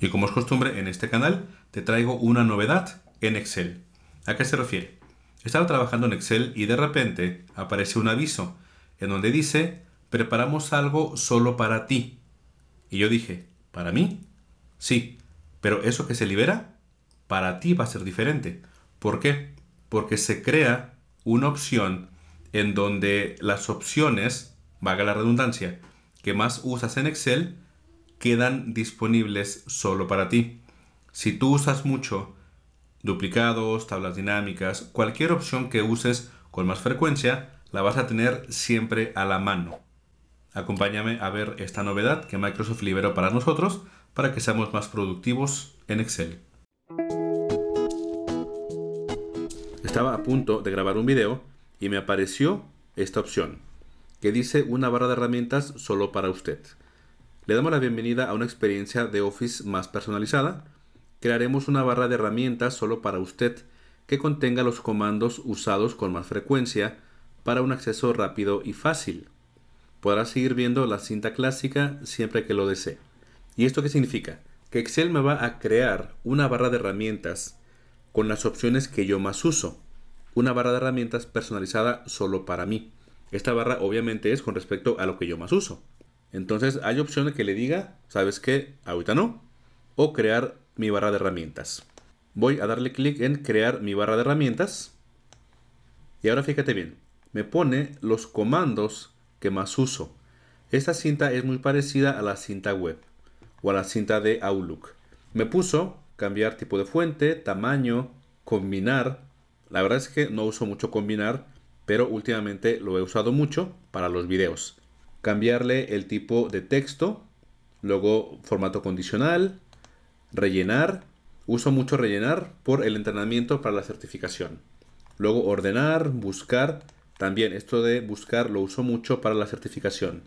Y como es costumbre en este canal, te traigo una novedad en Excel. ¿A qué se refiere? Estaba trabajando en Excel y de repente aparece un aviso en donde dice, preparamos algo solo para ti. Y yo dije, ¿para mí? Sí, pero eso que se libera, para ti va a ser diferente. ¿Por qué? Porque se crea una opción en donde las opciones, vaga la redundancia, que más usas en Excel quedan disponibles solo para ti. Si tú usas mucho duplicados, tablas dinámicas, cualquier opción que uses con más frecuencia, la vas a tener siempre a la mano. Acompáñame a ver esta novedad que Microsoft liberó para nosotros para que seamos más productivos en Excel. Estaba a punto de grabar un video y me apareció esta opción que dice una barra de herramientas solo para usted. Le damos la bienvenida a una experiencia de Office más personalizada. Crearemos una barra de herramientas solo para usted que contenga los comandos usados con más frecuencia para un acceso rápido y fácil. Podrá seguir viendo la cinta clásica siempre que lo desee. ¿Y esto qué significa? Que Excel me va a crear una barra de herramientas con las opciones que yo más uso. Una barra de herramientas personalizada solo para mí. Esta barra obviamente es con respecto a lo que yo más uso. Entonces hay opciones que le diga, ¿sabes qué? Ahorita no. O crear mi barra de herramientas. Voy a darle clic en crear mi barra de herramientas. Y ahora fíjate bien, me pone los comandos que más uso. Esta cinta es muy parecida a la cinta web o a la cinta de Outlook. Me puso cambiar tipo de fuente, tamaño, combinar. La verdad es que no uso mucho combinar, pero últimamente lo he usado mucho para los videos cambiarle el tipo de texto, luego formato condicional, rellenar, uso mucho rellenar por el entrenamiento para la certificación. Luego ordenar, buscar, también esto de buscar lo uso mucho para la certificación.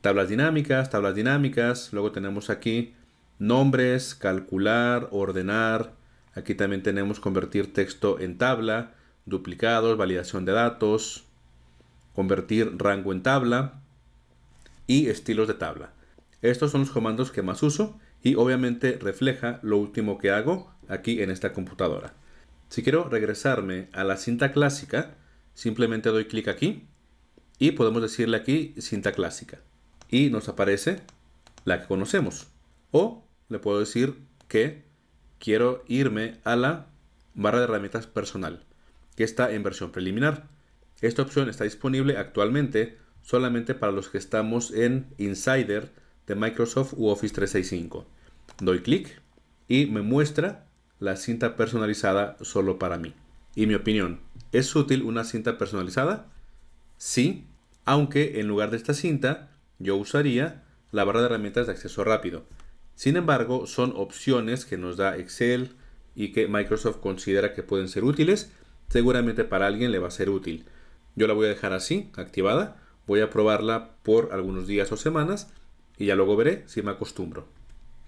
Tablas dinámicas, tablas dinámicas, luego tenemos aquí nombres, calcular, ordenar, aquí también tenemos convertir texto en tabla, duplicados, validación de datos, convertir rango en tabla, y estilos de tabla. Estos son los comandos que más uso y obviamente refleja lo último que hago aquí en esta computadora. Si quiero regresarme a la cinta clásica, simplemente doy clic aquí y podemos decirle aquí cinta clásica. Y nos aparece la que conocemos. O le puedo decir que quiero irme a la barra de herramientas personal, que está en versión preliminar. Esta opción está disponible actualmente solamente para los que estamos en Insider de Microsoft u Office 365. Doy clic y me muestra la cinta personalizada solo para mí. Y mi opinión, ¿es útil una cinta personalizada? Sí, aunque en lugar de esta cinta yo usaría la barra de herramientas de acceso rápido. Sin embargo, son opciones que nos da Excel y que Microsoft considera que pueden ser útiles. Seguramente para alguien le va a ser útil. Yo la voy a dejar así, activada, Voy a probarla por algunos días o semanas y ya luego veré si me acostumbro.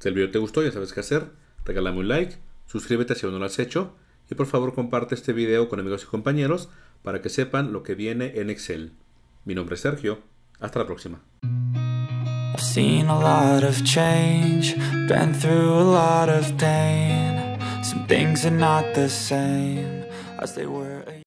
Si el video te gustó, ya sabes qué hacer. Regálame un like, suscríbete si aún no lo has hecho y por favor comparte este video con amigos y compañeros para que sepan lo que viene en Excel. Mi nombre es Sergio. Hasta la próxima.